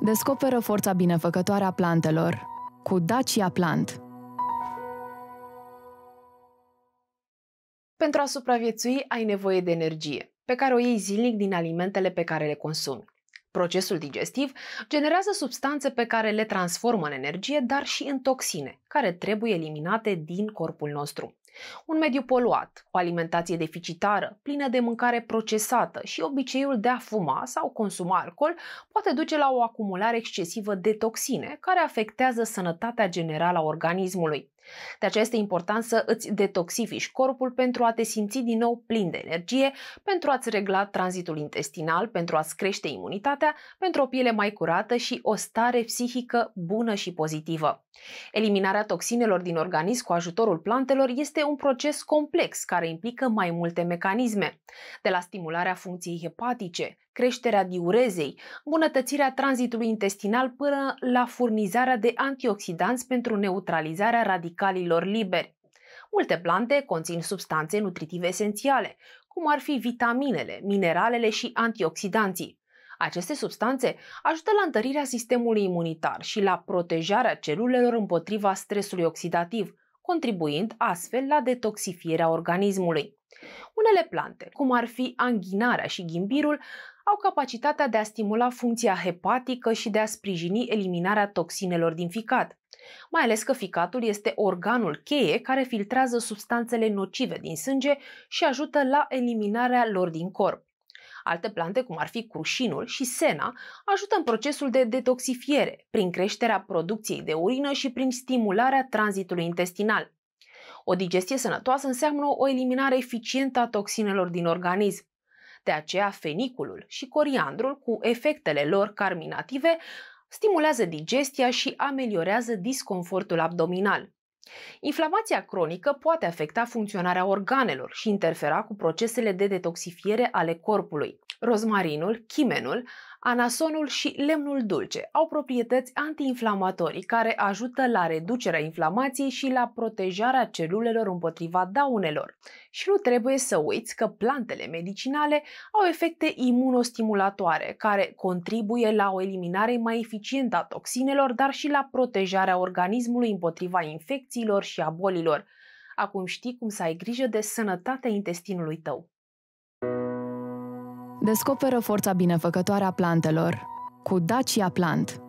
Descoperă forța binefăcătoare a plantelor cu Dacia Plant. Pentru a supraviețui, ai nevoie de energie, pe care o iei zilnic din alimentele pe care le consumi. Procesul digestiv generează substanțe pe care le transformă în energie, dar și în toxine, care trebuie eliminate din corpul nostru. Un mediu poluat, o alimentație deficitară, plină de mâncare procesată și obiceiul de a fuma sau consuma alcool poate duce la o acumulare excesivă de toxine care afectează sănătatea generală a organismului. De aceea este important să îți detoxifici corpul pentru a te simți din nou plin de energie, pentru a-ți regla tranzitul intestinal, pentru a-ți crește imunitatea, pentru o piele mai curată și o stare psihică bună și pozitivă. Eliminarea toxinelor din organism cu ajutorul plantelor este este un proces complex care implică mai multe mecanisme, de la stimularea funcției hepatice, creșterea diurezei, bunătățirea tranzitului intestinal până la furnizarea de antioxidanți pentru neutralizarea radicalilor liberi. Multe plante conțin substanțe nutritive esențiale, cum ar fi vitaminele, mineralele și antioxidanții. Aceste substanțe ajută la întărirea sistemului imunitar și la protejarea celulelor împotriva stresului oxidativ, contribuind astfel la detoxifierea organismului. Unele plante, cum ar fi anghinarea și ghimbirul, au capacitatea de a stimula funcția hepatică și de a sprijini eliminarea toxinelor din ficat. Mai ales că ficatul este organul cheie care filtrează substanțele nocive din sânge și ajută la eliminarea lor din corp. Alte plante, cum ar fi crușinul și sena, ajută în procesul de detoxifiere, prin creșterea producției de urină și prin stimularea tranzitului intestinal. O digestie sănătoasă înseamnă o eliminare eficientă a toxinelor din organism. De aceea, feniculul și coriandrul, cu efectele lor carminative, stimulează digestia și ameliorează disconfortul abdominal. Inflamația cronică poate afecta funcționarea organelor și interfera cu procesele de detoxifiere ale corpului. Rozmarinul, chimenul, anasonul și lemnul dulce au proprietăți antiinflamatorii care ajută la reducerea inflamației și la protejarea celulelor împotriva daunelor. Și nu trebuie să uiți că plantele medicinale au efecte imunostimulatoare care contribuie la o eliminare mai eficientă a toxinelor, dar și la protejarea organismului împotriva infecției infecțiilor și a bolilor. Acum știi cum să ai grijă de sănătatea intestinului tău. Descoperă forța binefăcătoare a plantelor cu Dacia Plant –